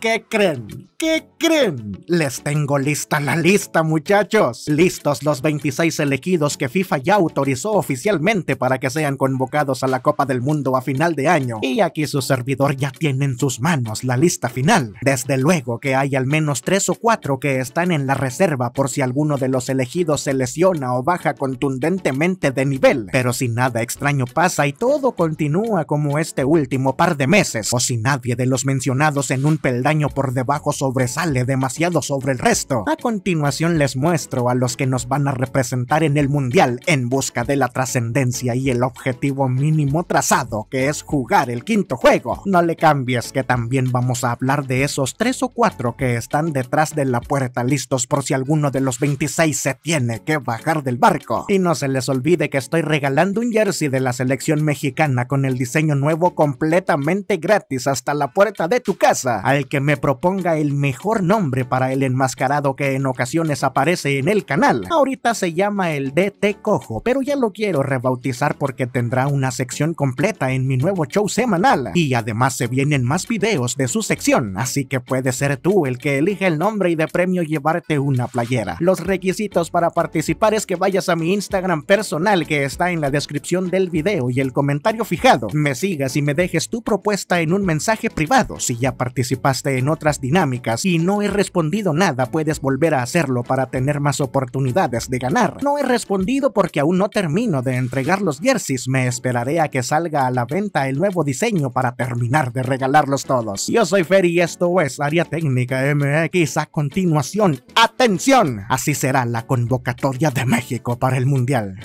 ¿Qué creen? ¿Qué creen? Les tengo lista la lista, muchachos. Listos los 26 elegidos que FIFA ya autorizó oficialmente para que sean convocados a la Copa del Mundo a final de año. Y aquí su servidor ya tiene en sus manos la lista final. Desde luego que hay al menos 3 o 4 que están en la reserva por si alguno de los elegidos se lesiona o baja contundentemente de nivel. Pero si nada extraño pasa y todo continúa como este último par de meses, o si nadie de los mencionados en un peldaño por debajo sobresale demasiado sobre el resto. A continuación les muestro a los que nos van a representar en el mundial en busca de la trascendencia y el objetivo mínimo trazado que es jugar el quinto juego. No le cambies que también vamos a hablar de esos tres o cuatro que están detrás de la puerta listos por si alguno de los 26 se tiene que bajar del barco. Y no se les olvide que estoy regalando un jersey de la selección mexicana con el diseño nuevo completamente gratis hasta la puerta de tu casa. Al que me proponga el mejor nombre para el enmascarado que en ocasiones aparece en el canal. Ahorita se llama el DT Cojo, pero ya lo quiero rebautizar porque tendrá una sección completa en mi nuevo show semanal. Y además se vienen más videos de su sección, así que puede ser tú el que elige el nombre y de premio llevarte una playera. Los requisitos para participar es que vayas a mi Instagram personal que está en la descripción del video y el comentario fijado. Me sigas y me dejes tu propuesta en un mensaje privado si ya participaste en otras dinámicas y no he respondido nada, puedes volver a hacerlo para tener más oportunidades de ganar. No he respondido porque aún no termino de entregar los jerseys, me esperaré a que salga a la venta el nuevo diseño para terminar de regalarlos todos. Yo soy Fer y esto es Área Técnica MX. A continuación, atención, así será la convocatoria de México para el Mundial.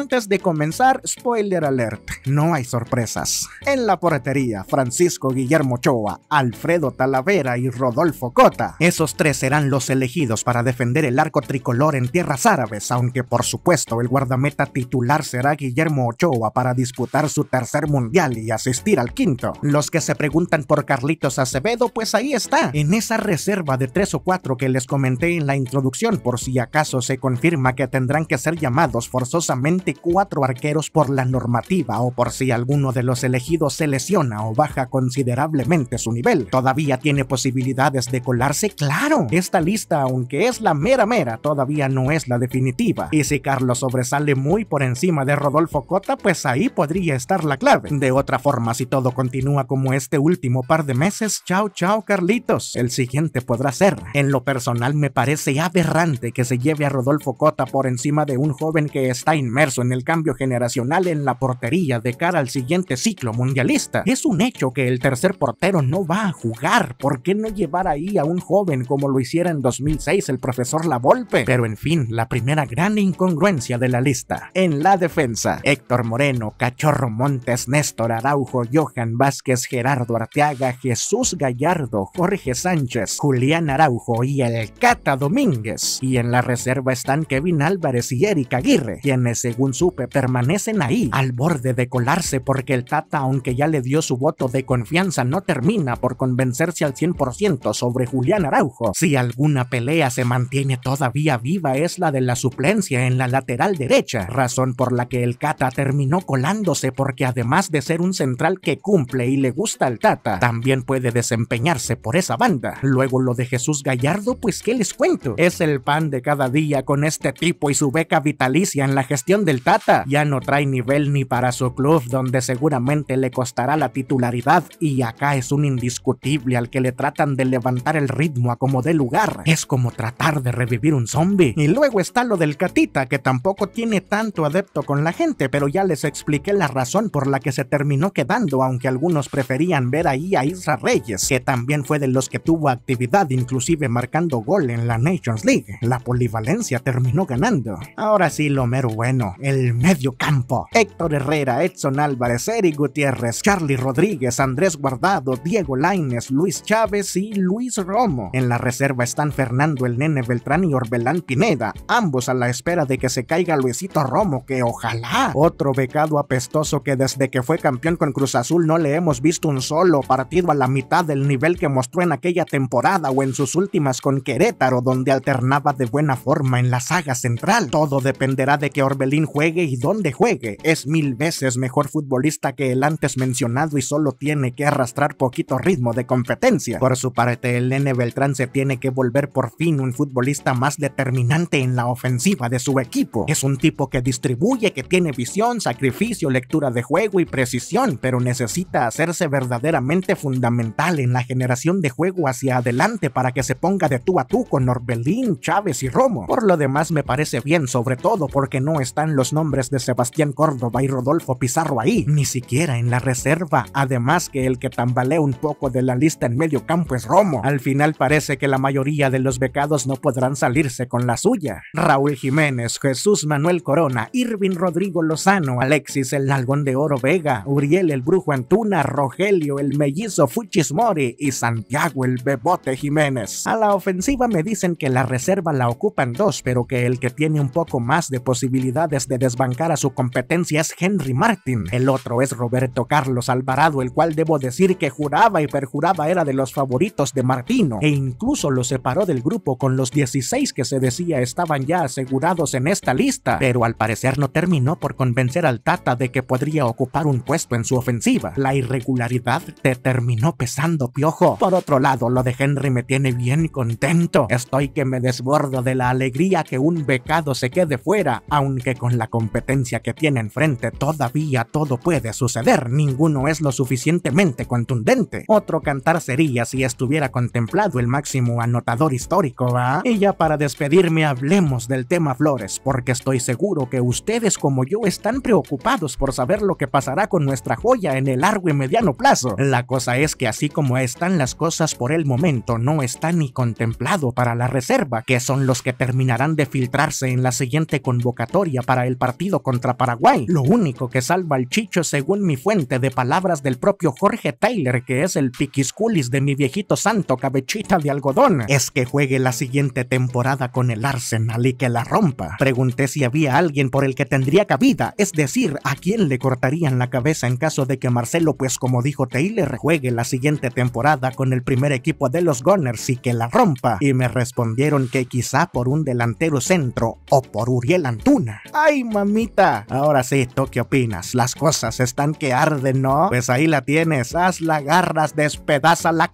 Antes de comenzar, spoiler alert, no hay sorpresas. En la portería, Francisco Guillermo Ochoa, Alfredo Talavera y Rodolfo Cota. Esos tres serán los elegidos para defender el arco tricolor en tierras árabes, aunque por supuesto el guardameta titular será Guillermo Ochoa para disputar su tercer mundial y asistir al quinto. Los que se preguntan por Carlitos Acevedo, pues ahí está, en esa reserva de tres o cuatro que les comenté en la introducción por si acaso se confirma que tendrán que ser llamados forzosamente cuatro arqueros por la normativa o por si alguno de los elegidos se lesiona o baja considerablemente su nivel. ¿Todavía tiene posibilidades de colarse? Claro, esta lista, aunque es la mera mera, todavía no es la definitiva. Y si Carlos sobresale muy por encima de Rodolfo Cota, pues ahí podría estar la clave. De otra forma, si todo continúa como este último par de meses, chao chao Carlitos, el siguiente podrá ser. En lo personal me parece aberrante que se lleve a Rodolfo Cota por encima de un joven que está inmerso en el cambio generacional en la portería de cara al siguiente ciclo mundialista. Es un hecho que el tercer portero no va a jugar. ¿Por qué no llevar ahí a un joven como lo hiciera en 2006 el profesor Lavolpe? Pero en fin, la primera gran incongruencia de la lista. En la defensa, Héctor Moreno, Cachorro Montes, Néstor Araujo, Johan Vázquez, Gerardo Arteaga, Jesús Gallardo, Jorge Sánchez, Julián Araujo y el Cata Domínguez. Y en la reserva están Kevin Álvarez y Erika Aguirre, quienes según un supe, permanecen ahí, al borde de colarse porque el Tata, aunque ya le dio su voto de confianza, no termina por convencerse al 100% sobre Julián Araujo. Si alguna pelea se mantiene todavía viva es la de la suplencia en la lateral derecha, razón por la que el Cata terminó colándose porque además de ser un central que cumple y le gusta al Tata, también puede desempeñarse por esa banda. Luego lo de Jesús Gallardo, pues qué les cuento, es el pan de cada día con este tipo y su beca vitalicia en la gestión de el Tata ya no trae nivel ni para su club donde seguramente le costará la titularidad y acá es un indiscutible al que le tratan de levantar el ritmo a como dé lugar. Es como tratar de revivir un zombie. Y luego está lo del Catita que tampoco tiene tanto adepto con la gente pero ya les expliqué la razón por la que se terminó quedando aunque algunos preferían ver ahí a Isra Reyes que también fue de los que tuvo actividad inclusive marcando gol en la Nations League. La polivalencia terminó ganando. Ahora sí lo mero bueno el medio campo. Héctor Herrera, Edson Álvarez, Eric Gutiérrez, Charlie Rodríguez, Andrés Guardado, Diego Laines, Luis Chávez y Luis Romo. En la reserva están Fernando el Nene Beltrán y Orbelán Pineda, ambos a la espera de que se caiga Luisito Romo, que ojalá. Otro becado apestoso que desde que fue campeón con Cruz Azul no le hemos visto un solo partido a la mitad del nivel que mostró en aquella temporada o en sus últimas con Querétaro, donde alternaba de buena forma en la saga central. Todo dependerá de que Orbelín juegue y donde juegue, es mil veces mejor futbolista que el antes mencionado y solo tiene que arrastrar poquito ritmo de competencia. Por su parte, el N. Beltrán se tiene que volver por fin un futbolista más determinante en la ofensiva de su equipo. Es un tipo que distribuye, que tiene visión, sacrificio, lectura de juego y precisión, pero necesita hacerse verdaderamente fundamental en la generación de juego hacia adelante para que se ponga de tú a tú con Orbelín, Chávez y Romo. Por lo demás me parece bien, sobre todo porque no están los nombres de Sebastián Córdoba y Rodolfo Pizarro ahí, ni siquiera en la reserva. Además que el que tambalea un poco de la lista en medio campo es Romo. Al final parece que la mayoría de los becados no podrán salirse con la suya. Raúl Jiménez, Jesús Manuel Corona, Irving Rodrigo Lozano, Alexis el Nalgón de Oro Vega, Uriel el Brujo Antuna, Rogelio el Mellizo Fuchismori y Santiago el Bebote Jiménez. A la ofensiva me dicen que la reserva la ocupan dos, pero que el que tiene un poco más de posibilidades de desbancar a su competencia es Henry Martin, el otro es Roberto Carlos Alvarado, el cual debo decir que juraba y perjuraba era de los favoritos de Martino, e incluso lo separó del grupo con los 16 que se decía estaban ya asegurados en esta lista, pero al parecer no terminó por convencer al Tata de que podría ocupar un puesto en su ofensiva. La irregularidad te terminó pesando, piojo. Por otro lado, lo de Henry me tiene bien contento. Estoy que me desbordo de la alegría que un becado se quede fuera, aunque con la la competencia que tiene enfrente, todavía todo puede suceder, ninguno es lo suficientemente contundente. Otro cantar sería si estuviera contemplado el máximo anotador histórico, ¿va? ¿ah? Y ya para despedirme hablemos del tema Flores, porque estoy seguro que ustedes como yo están preocupados por saber lo que pasará con nuestra joya en el largo y mediano plazo. La cosa es que así como están las cosas por el momento, no está ni contemplado para la reserva, que son los que terminarán de filtrarse en la siguiente convocatoria para el partido contra Paraguay. Lo único que salva al Chicho, según mi fuente de palabras del propio Jorge Taylor, que es el piquisculis de mi viejito santo cabechita de algodón, es que juegue la siguiente temporada con el Arsenal y que la rompa. Pregunté si había alguien por el que tendría cabida, es decir, a quién le cortarían la cabeza en caso de que Marcelo, pues como dijo Taylor, juegue la siguiente temporada con el primer equipo de los Gunners y que la rompa. Y me respondieron que quizá por un delantero centro o por Uriel Antuna. ¡Ay! ¡Ay, mamita! Ahora sí, ¿tú qué opinas? Las cosas están que arden, ¿no? Pues ahí la tienes. Hazla, garras,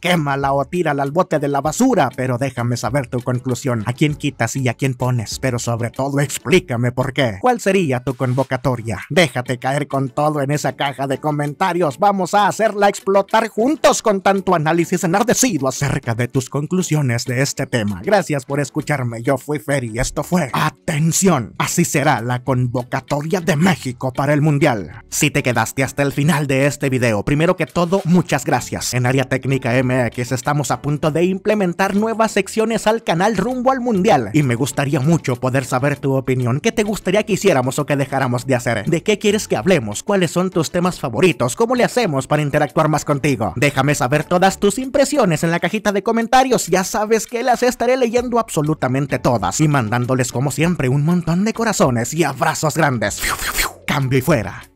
quema, la o tírala al bote de la basura. Pero déjame saber tu conclusión. ¿A quién quitas y a quién pones? Pero sobre todo explícame por qué. ¿Cuál sería tu convocatoria? Déjate caer con todo en esa caja de comentarios. Vamos a hacerla explotar juntos con tanto análisis enardecido acerca de tus conclusiones de este tema. Gracias por escucharme. Yo fui fer y Esto fue Atención. Así será la convocatoria de México para el Mundial. Si te quedaste hasta el final de este video, primero que todo, muchas gracias. En Área Técnica MX estamos a punto de implementar nuevas secciones al canal rumbo al Mundial y me gustaría mucho poder saber tu opinión. ¿Qué te gustaría que hiciéramos o que dejáramos de hacer? ¿De qué quieres que hablemos? ¿Cuáles son tus temas favoritos? ¿Cómo le hacemos para interactuar más contigo? Déjame saber todas tus impresiones en la cajita de comentarios. Ya sabes que las estaré leyendo absolutamente todas y mandándoles como siempre un montón de corazones y a Brazos grandes. Cambio y fuera.